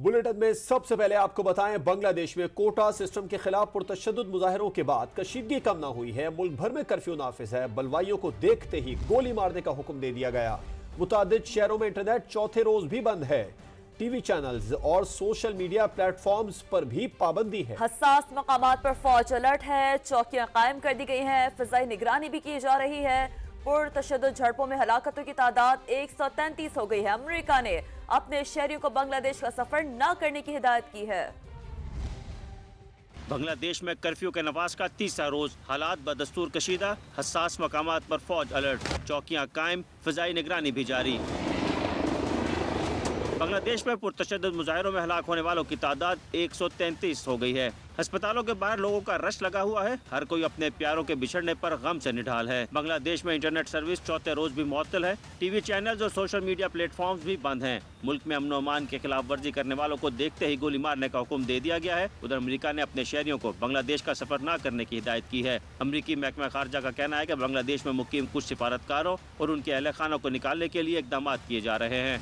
bulletin में सबसे पहले आपको बताएं बांग्लादेश में कोटा सिस्टम के खिलाफ पुरतशद मुजाहरों के बाद कशीदगी कम ना हुई है मुल्क भर में कर्फ्यू नाफिज है बलवाइयों को देखते ही गोली मारने का हुक्म दे दिया गया मुताद शहरों में इंटरनेट चौथे रोज भी बंद है टीवी चैनल्स और सोशल मीडिया प्लेटफॉर्म्स पर भी पाबंदी है हसास मकाम पर फौज अलर्ट है चौकियां कायम कर दी गई हैं फिजाई निगरानी भी की जा रही है पुरतशद झड़पों में हलाकतों की तादाद एक सौ हो गई है अमरीका ने अपने शहरियों को बांग्लादेश का सफर न करने की हिदायत की है बांग्लादेश में कर्फ्यू के नवाज का तीसरा रोज हालात बदस्तूर कशीदा हसास मकाम पर फौज अलर्ट चौकियां कायम फजाई निगरानी भी जारी बांग्लादेश में पुरतशद मुजाहरों में हलाक होने वालों की तादाद 133 हो गई है अस्पतालों के बाहर लोगों का रश लगा हुआ है हर कोई अपने प्यारों के बिछड़ने पर गम से निढाल है बांग्लादेश में इंटरनेट सर्विस चौथे रोज भी मुतल है टीवी चैनल्स और सोशल मीडिया प्लेटफॉर्म्स भी बंद हैं मुल्क में अमन अमान के खिलाफ वर्जी करने वालों को देखते ही गोली मारने का हुक्म दे दिया गया है उधर अमरीका ने अपने शहरियों को बांग्लादेश का सफर न करने की हिदायत की है अमरीकी महकमा खारजा का कहना है की बांग्लादेश में मुकीम कुछ सिफारतकारों और उनके अहल खानों को निकालने के लिए इकदाम किए जा रहे हैं